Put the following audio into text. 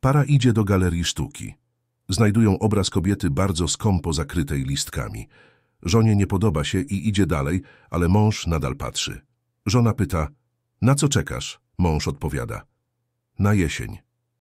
Para idzie do galerii sztuki. Znajdują obraz kobiety bardzo skąpo zakrytej listkami. Żonie nie podoba się i idzie dalej, ale mąż nadal patrzy. Żona pyta, na co czekasz? Mąż odpowiada, na jesień.